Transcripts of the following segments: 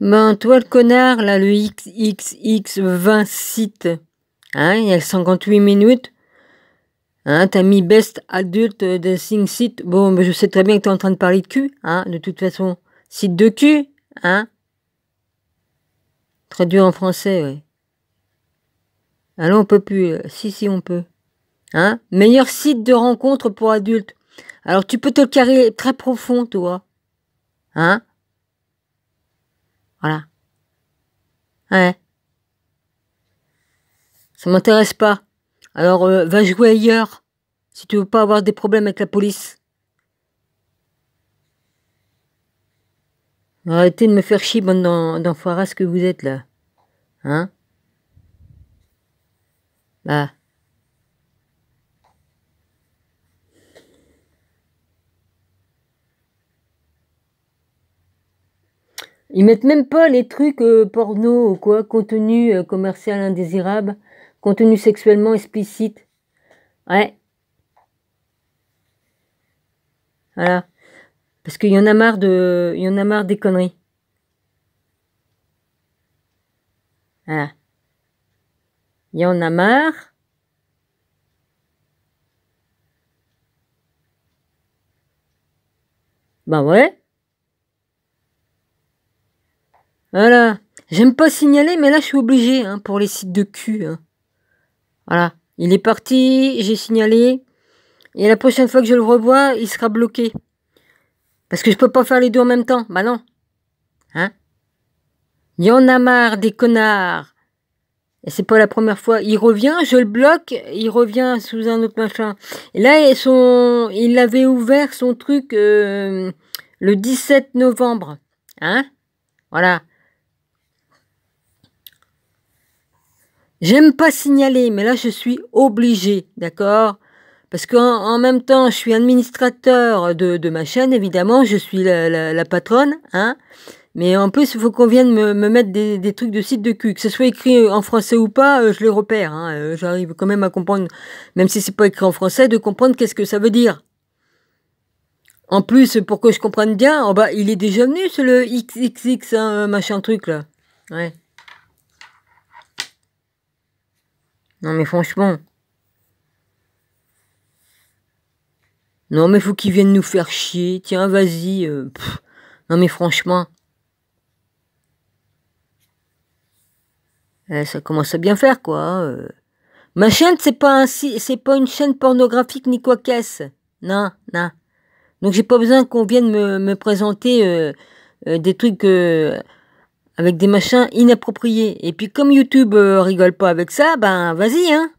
Ben, toi le connard, là, le XXX20 site. Hein, il y a 58 minutes. Hein, t'as mis Best Adult Dancing Site. Bon, mais je sais très bien que t'es en train de parler de cul, hein, de toute façon. Site de cul, hein. Traduit en français, oui. Alors on peut plus. Euh, si, si, on peut. Hein Meilleur site de rencontre pour adultes. Alors, tu peux te le carrer très profond, toi. Hein voilà. Ouais. Ça m'intéresse pas. Alors euh, va jouer ailleurs si tu veux pas avoir des problèmes avec la police. Arrêtez de me faire chier, bande d'enfoirasse que vous êtes là. Hein Bah. Ils mettent même pas les trucs euh, porno ou quoi, contenu euh, commercial indésirable, contenu sexuellement explicite. Ouais. Voilà. Parce qu'il y en a marre de, il y en a marre des conneries. Voilà. Il y en a marre. Ben ouais. Voilà. J'aime pas signaler, mais là, je suis obligé hein, pour les sites de cul. Hein. Voilà. Il est parti, j'ai signalé. Et la prochaine fois que je le revois, il sera bloqué. Parce que je peux pas faire les deux en même temps. Bah non. Hein y en a marre des connards. Et c'est pas la première fois. Il revient, je le bloque, il revient sous un autre machin. Et là, il avait ouvert son truc euh, le 17 novembre. Hein Voilà. J'aime pas signaler, mais là je suis obligée, d'accord Parce qu'en en même temps, je suis administrateur de, ma chaîne, évidemment, je suis la, patronne, hein mais en plus, il faut qu'on vienne me, mettre des, trucs de site de cul. Que ce soit écrit en français ou pas, euh, je les repère. Hein. Euh, j'arrive quand même à comprendre, même si c'est pas écrit en français, de comprendre qu'est-ce que ça veut dire. En plus, pour que je comprenne bien, oh bah, il est déjà venu, c'est le XXX, hein, euh, machin truc là. Ouais. Non mais franchement. Non mais faut qu'ils viennent nous faire chier. Tiens, vas-y. Euh, non mais franchement. Eh, ça commence à bien faire quoi. Hein, euh. Ma chaîne c'est pas un, c'est pas une chaîne pornographique ni quoi qu'est-ce. Non, non. Donc j'ai pas besoin qu'on vienne me, me présenter euh, des trucs avec des machins inappropriés. Et puis comme YouTube euh, rigole pas avec ça, ben vas-y, hein.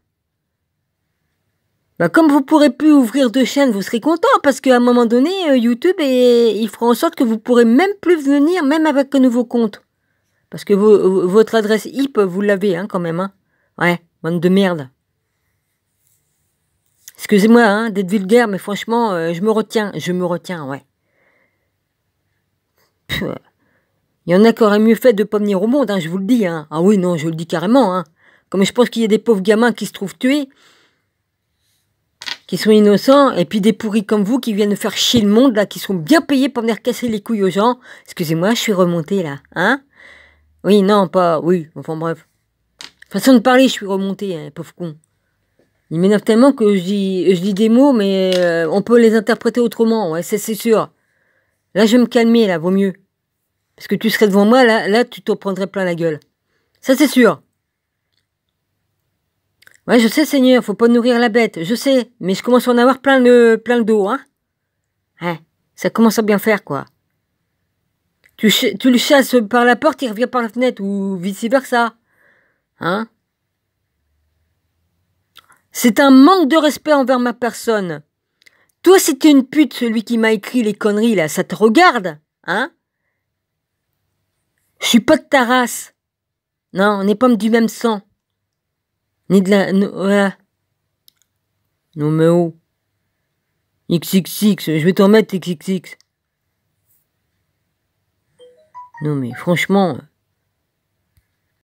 Ben, comme vous pourrez plus ouvrir de chaînes, vous serez content parce qu'à un moment donné, euh, YouTube, et, il fera en sorte que vous pourrez même plus venir, même avec un nouveau compte. Parce que votre adresse IP, vous l'avez hein, quand même. Hein. Ouais, bande de merde. Excusez-moi hein, d'être vulgaire, mais franchement, euh, je me retiens. Je me retiens, ouais. Il y en a qui auraient mieux fait de pas venir au monde, hein, je vous le dis. Hein. Ah oui, non, je le dis carrément. Hein. Comme je pense qu'il y a des pauvres gamins qui se trouvent tués, qui sont innocents, et puis des pourris comme vous qui viennent faire chier le monde, là, qui sont bien payés pour venir casser les couilles aux gens. Excusez-moi, je suis remontée, là. Hein Oui, non, pas... Oui, enfin bref. Façon de parler, je suis remontée, hein, pauvre con. Il m'énerve tellement que je dis, je dis des mots, mais euh, on peut les interpréter autrement, ouais, c'est sûr. Là, je vais me calmer, là, vaut mieux. Parce que tu serais devant moi, là, tu te prendrais plein la gueule. Ça, c'est sûr. Ouais, je sais, Seigneur, faut pas nourrir la bête, je sais, mais je commence à en avoir plein le, plein dos, hein. Ouais, ça commence à bien faire, quoi. Tu, tu le chasses par la porte, il revient par la fenêtre, ou vice-versa. Hein C'est un manque de respect envers ma personne. Toi, si une pute, celui qui m'a écrit les conneries, là, ça te regarde, hein suis pas de ta race. Non, on n'est pas du même sang. Ni de la. No, Non, mais où XXX, je vais t'en mettre XXX. Non, mais franchement.